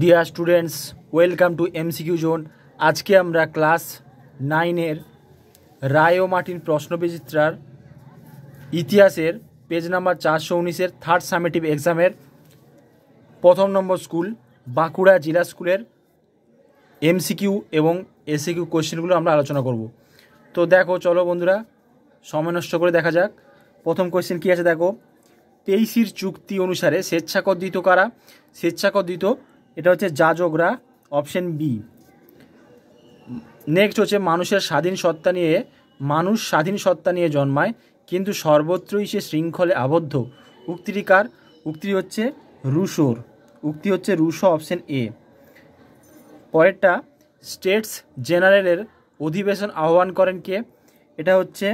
deer students welcome to MCQ zone আজকে আমরা class নাইনের রায় ও মার্টিন প্রশ্নবিচিত্রার ইতিহাসের পেজ নাম্বার চারশো উনিশের থার্ড সামেটিভ এক্সামের প্রথম নম্বর স্কুল বাঁকুড়া জেলা স্কুলের এমসিকিউ এবং এসিকিউ কোশ্চেনগুলো আমরা আলোচনা করব তো দেখো চলো বন্ধুরা সময় নষ্ট করে দেখা যাক প্রথম কোয়েশ্চেন কী আছে দেখো তেইশির চুক্তি অনুসারে স্বেচ্ছাকদ্দিত কারা স্বেচ্ছাকদ্দিত এটা হচ্ছে যাজকরা অপশন বি নেক্সট হচ্ছে মানুষের স্বাধীন সত্তা নিয়ে মানুষ স্বাধীন সত্তা নিয়ে জন্মায় কিন্তু সর্বত্রই সে শৃঙ্খলে আবদ্ধ উক্তিটি কার উক্তি হচ্ছে রুশোর উক্তি হচ্ছে রুশো অপশন এ পরেরটা স্টেটস জেনারেলের অধিবেশন আহ্বান করেন কে এটা হচ্ছে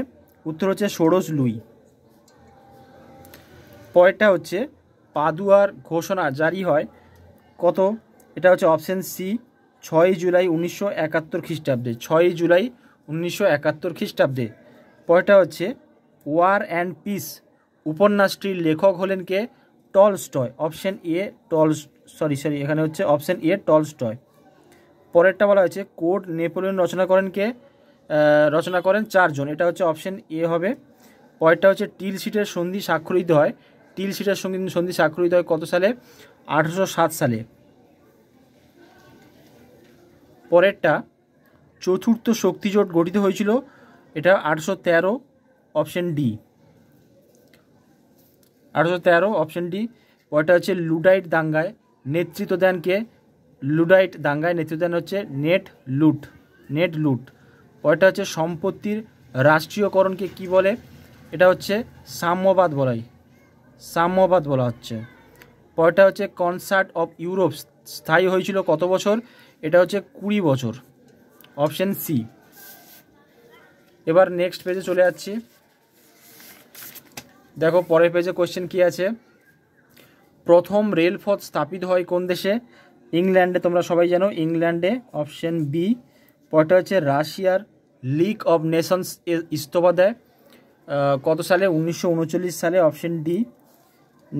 উত্তর হচ্ছে ষোড়শ লুই পরেরটা হচ্ছে পাদুয়ার ঘোষণা জারি হয় কত এটা হচ্ছে অপশান সি ছয় জুলাই উনিশশো একাত্তর খ্রিস্টাব্দে ছয় জুলাই উনিশশো একাত্তর খ্রিস্টাব্দে পয়টা হচ্ছে ওয়ার অ্যান্ড পিস উপন্যাসটির লেখক হলেন কে টলস্টয় অপশান এ টল সরি সরি এখানে হচ্ছে অপশান এ টলস্টয় পরেরটা বলা হয়েছে কোড নেপোলিয়ন রচনা করেন কে রচনা করেন চারজন এটা হচ্ছে অপশান এ হবে পরেরটা হচ্ছে টিল সিটের সন্ধি স্বাক্ষরিত হয় টিল সিটের সঙ্গে সন্ধি স্বাক্ষরিত হয় কত সালে আঠেরোশো সালে পরেরটা চতুর্থ শক্তিজোট গঠিত হয়েছিল এটা আটশো তেরো অপশন ডি আটশো তেরো অপশন ডি পরেরটা হচ্ছে লুডাইট দাঙ্গায় নেতৃত্ব দেন কে লুডাইট দাঙ্গায় নেতৃত্ব দেন হচ্ছে নেট লুট নেট লুট পরেরটা হচ্ছে সম্পত্তির রাষ্ট্রীয়করণকে কি বলে এটা হচ্ছে সাম্যবাদ বলাই সাম্যবাদ বলা হচ্ছে পরেরটা হচ্ছে কনসার্ট অফ ইউরোপ স্থায়ী হয়েছিল কত বছর এটা হচ্ছে কুড়ি বছর অপশান সি এবার নেক্সট পেজে চলে যাচ্ছি দেখো পরের পেজে কোয়েশ্চেন কি আছে প্রথম রেলপথ স্থাপিত হয় কোন দেশে ইংল্যান্ডে তোমরা সবাই জানো ইংল্যান্ডে অপশান বি পরটা হচ্ছে রাশিয়ার লিগ অব নেশনস ইস্তফা দেয় কত সালে উনিশশো সালে অপশন ডি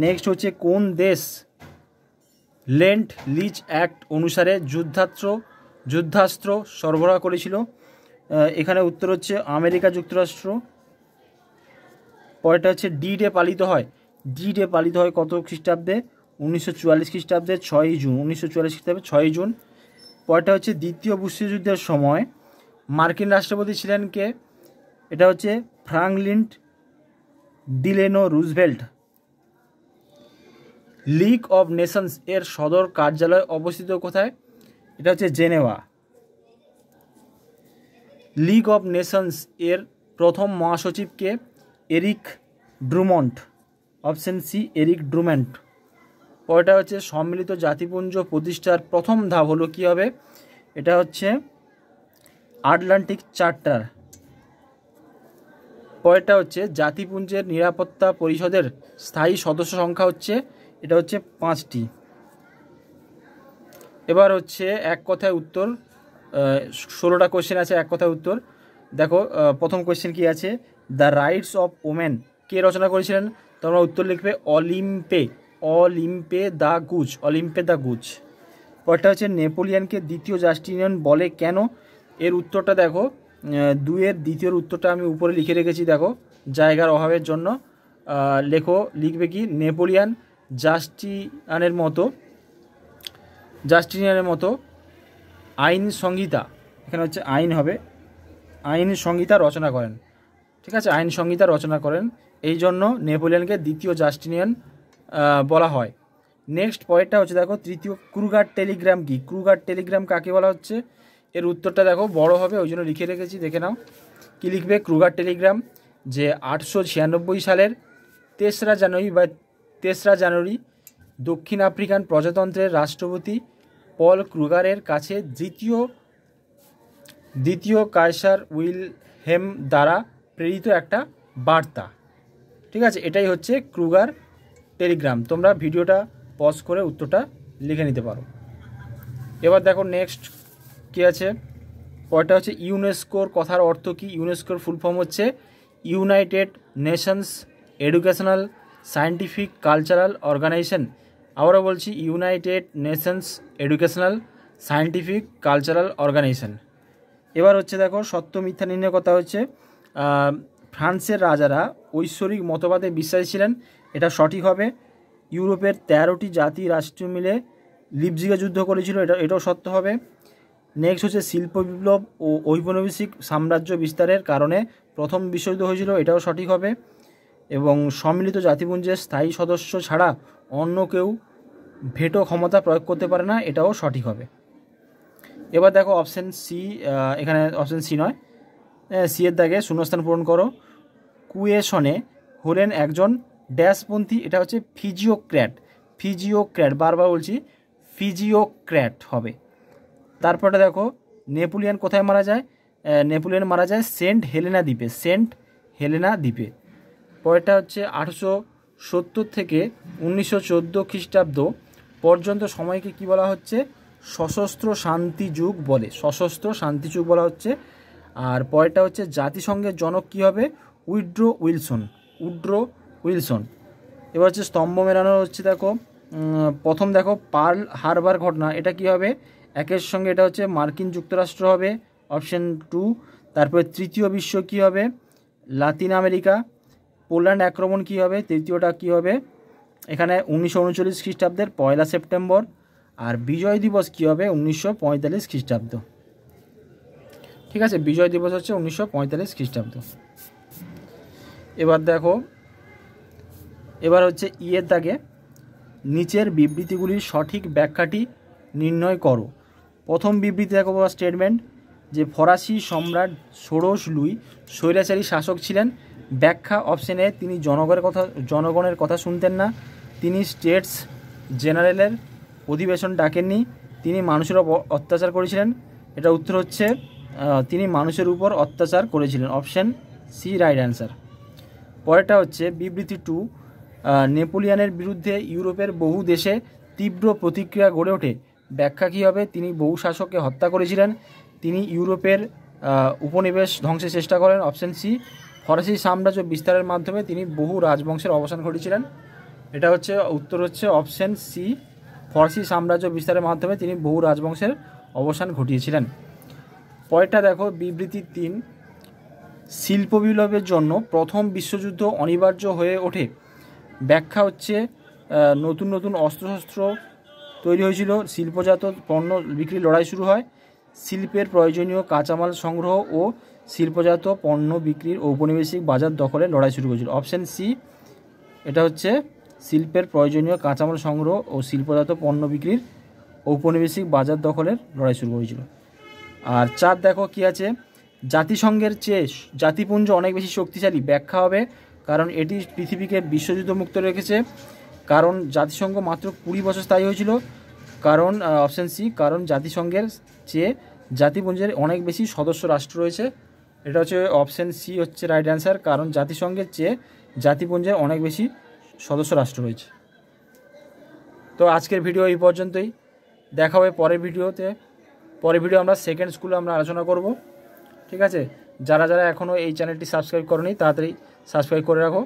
নেক্সট হচ্ছে কোন দেশ লেন্ট লিচ অ্যাক্ট অনুসারে যুদ্ধাস্ত্র যুদ্ধাস্ত্র সরবরাহ করেছিল এখানে উত্তর হচ্ছে আমেরিকা যুক্তরাষ্ট্র পরেরটা হচ্ছে ডি ডে পালিত হয় ডি ডে পালিত হয় কত খ্রিস্টাব্দে উনিশশো চুয়াল্লিশ খ্রিস্টাব্দে ছয়ই জুন উনিশশো চুয়াল্লিশ খ্রিস্টাব্দে ছয়ই জুন পরেরটা হচ্ছে দ্বিতীয় বিশ্বযুদ্ধের সময় মার্কিন রাষ্ট্রপতি ছিলেন কে এটা হচ্ছে Franklin Delano Roosevelt League of Nations এর সদর কার্যালয় অবস্থিত কোথায় এটা হচ্ছে জেনেভা লিগ অব নেশনস এর প্রথম মহাসচিবকে Eric Drummond option C Eric Drummond পরেটা হচ্ছে সম্মিলিত জাতিপুঞ্জ প্রতিষ্ঠার প্রথম ধাপ হলো কী হবে এটা হচ্ছে আটলান্টিক চার্টার পরেরটা হচ্ছে জাতিপুঞ্জের নিরাপত্তা পরিষদের স্থায়ী সদস্য সংখ্যা হচ্ছে এটা হচ্ছে পাঁচটি এবার হচ্ছে এক কথায় উত্তর ষোলোটা কোয়েশ্চেন আছে এক কথায় উত্তর দেখো প্রথম কোয়েশ্চেন কি আছে দ্য রাইটস অফ ওমেন কে রচনা করেছিলেন তোমরা উত্তর লিখবে Olympe Olympe de Gouges Olympe de Gouges পরটা হচ্ছে নেপোলিয়ানকে দ্বিতীয় জাস্টিনিয়ান বলে কেন এর উত্তরটা দেখো দুয়ের দ্বিতীয়র উত্তরটা আমি উপরে লিখে রেখেছি দেখো জায়গার অভাবের জন্য লেখো লিখবে কি নেপোলিয়ান জাস্টিয়ানের মতো জাস্টিনিয়ানের মতো আইন সংহিতা এখানে হচ্ছে আইন হবে আইন সংহিতা রচনা করেন ঠিক আছে আইন সংহিতা রচনা করেন এই জন্য নেপোলিয়ানকে দ্বিতীয় জাস্টিনিয়ান বলা হয় নেক্সট পয়েন্টটা হচ্ছে দেখো তৃতীয় ক্রুগার টেলিগ্রাম কি ক্রুগার টেলিগ্রাম কাকে বলা হচ্ছে এর উত্তরটা দেখো বড় হবে ওই জন্য লিখে রেখেছি দেখে নাও কি লিখবে ক্রুগার টেলিগ্রাম যে আটশো সালের তেসরা জানুয়ারি বা তেসরা জানুয়ারি দক্ষিণ আফ্রিকান প্রজাতন্ত্রের রাষ্ট্রপতি পল ক্রুগারের কাছে দ্বিতীয় দ্বিতীয় কায়সার উইল হেম দ্বারা প্রেরিত একটা বার্তা ঠিক আছে এটাই হচ্ছে ক্রুগার টেলিগ্রাম তোমরা ভিডিওটা পজ করে উত্তরটা লিখে নিতে পারো এবার দেখো নেক্সট কি আছে পরটা হচ্ছে ইউনেস্কোর কথার অর্থ কী ইউনেস্কোর ফুল ফর্ম হচ্ছে United Nations Educational Scientific Cultural Organization আবারও বলছি United Nations Educational Scientific Cultural Organization এবার হচ্ছে দেখো সত্য মিথ্যা নির্ণয় কথা হচ্ছে ফ্রান্সের রাজারা ঐশ্বরিক মতবাদে বিশ্বাসী ছিলেন এটা সঠিক হবে ইউরোপের তেরোটি জাতি রাষ্ট্র মিলে লিপজিকে যুদ্ধ করেছিল এটা এটাও সত্য হবে নেক্সট হচ্ছে শিল্প বিপ্লব ও ঔপনিবেশিক সাম্রাজ্য বিস্তারের কারণে প্রথম বিশ্বযুদ্ধ হয়েছিল এটাও সঠিক হবে এবং সম্মিলিত জাতিপুঞ্জের স্থায়ী সদস্য ছাড়া অন্য কেউ ভেটো ক্ষমতা প্রয়োগ করতে পারে না এটাও সঠিক হবে এবার দেখো অপশান সি এখানে অপশান সি নয় সি হ্যাঁ, এর দাগে শূন্যস্থান পূরণ করো কুয়েশনে হলেন একজন ড্যাশপন্থী এটা হচ্ছে ফিজিওক্র্যাট ফিজিওক্র্যাট বারবার বলছি ফিজিওক্র্যাট হবে তারপরে দেখো নেপোলিয়ান কোথায় মারা যায় নেপোলিয়ান মারা যায় সেন্ট হেলেনা দ্বীপে সেন্ট হেলেনা দ্বীপে পরেরটা হচ্ছে আঠেরোশো সত্তর থেকে উনিশশো চোদ্দো খ্রিস্টাব্দ পর্যন্ত সময়কে কি বলা হচ্ছে সশস্ত্র শান্তি যুগ বলে সশস্ত্র শান্তি যুগ বলা হচ্ছে আর পরেরটা হচ্ছে জাতিসংঘের জনক কী হবে উইড্রো উইলসন উড্রো উইলসন এবার হচ্ছে স্তম্ভ মেলানো হচ্ছে দেখো প্রথম দেখো পার্ল হারবার ঘটনা এটা কি হবে একের সঙ্গে এটা হচ্ছে মার্কিন যুক্তরাষ্ট্র হবে অপশন টু তারপরে তৃতীয় বিশ্ব কী হবে লাতিন আমেরিকা পোল্যান্ড আক্রমণ কী হবে তৃতীয়টা কী হবে এখানে উনিশশো উনচল্লিশ খ্রিস্টাব্দের পয়লা সেপ্টেম্বর আর বিজয় দিবস কী হবে উনিশশো পঁয়তাল্লিশ খ্রিস্টাব্দ ঠিক আছে বিজয় দিবস হচ্ছে উনিশশো পঁয়তাল্লিশ খ্রিস্টাব্দ এবার দেখো এবার হচ্ছে ইয়ের দাগে নিচের বিবৃতিগুলির সঠিক ব্যাখ্যাটি নির্ণয় করো প্রথম বিবৃতি দেখো বা স্টেটমেন্ট যে ফরাসি সম্রাট ষোড়শ লুই স্বৈরাচারী শাসক ছিলেন ব্যাখ্যা অপশানে তিনি জনগণের কথা জনগণের কথা শুনতেন না তিনি স্টেটস জেনারেলের অধিবেশন ডাকেননি তিনি মানুষের অত্যাচার করেছিলেন এটা উত্তর হচ্ছে তিনি মানুষের উপর অত্যাচার করেছিলেন অপশান সি রাইট অ্যান্সার পরেরটা হচ্ছে বিবৃতি টু নেপোলিয়ানের বিরুদ্ধে ইউরোপের বহু দেশে তীব্র প্রতিক্রিয়া গড়ে ওঠে ব্যাখ্যা কী হবে তিনি বহু শাসককে হত্যা করেছিলেন তিনি ইউরোপের উপনিবেশ ধ্বংসের চেষ্টা করেন অপশান সি ফরাসি সাম্রাজ্য বিস্তারের মাধ্যমে তিনি বহু রাজবংশের অবসান ঘটিয়েছিলেন এটা হচ্ছে উত্তর হচ্ছে অপশন সি ফরাসি সাম্রাজ্য বিস্তারের মাধ্যমে তিনি বহু রাজবংশের অবসান ঘটিয়েছিলেন পরেরটা দেখো বিবৃতি তিন শিল্প বিপ্লবের জন্য প্রথম বিশ্বযুদ্ধ অনিবার্য হয়ে ওঠে ব্যাখ্যা হচ্ছে নতুন নতুন অস্ত্রশস্ত্র তৈরি হয়েছিল শিল্পজাত পণ্য বিক্রি লড়াই শুরু হয় শিল্পের প্রয়োজনীয় কাঁচামাল সংগ্রহ ও শিল্পজাত পণ্য বিক্রির ঔপনিবেশিক বাজার দখলে লড়াই শুরু করেছিল অপশান সি এটা হচ্ছে শিল্পের প্রয়োজনীয় কাঁচামাল সংগ্রহ ও শিল্পজাত পণ্য বিক্রির ঔপনিবেশিক বাজার দখলের লড়াই শুরু করেছিল আর চার দেখো কি আছে জাতিসংঘের চেয়ে জাতিপুঞ্জ অনেক বেশি শক্তিশালী ব্যাখ্যা হবে কারণ এটি পৃথিবীকে বিশ্বযুদ্ধ মুক্ত রেখেছে কারণ জাতিসংঘ মাত্র কুড়ি বছর স্থায়ী হয়েছিল কারণ অপশান সি কারণ জাতিসংঘের চেয়ে জাতিপুঞ্জের অনেক বেশি সদস্য রাষ্ট্র রয়েছে এটা হচ্ছে অপশান সি হচ্ছে রাইট অ্যান্সার কারণ জাতিসংঘের চেয়ে জাতিপুঞ্জের অনেক বেশি সদস্য রাষ্ট্র রয়েছে তো আজকের ভিডিও এই পর্যন্তই দেখা হবে পরের ভিডিওতে পরের ভিডিও আমরা সেকেন্ড স্কুলে আমরা আলোচনা করব ঠিক আছে যারা যারা এখনও এই চ্যানেলটি সাবস্ক্রাইব করেনি তাড়াতাড়ি সাবস্ক্রাইব করে রাখো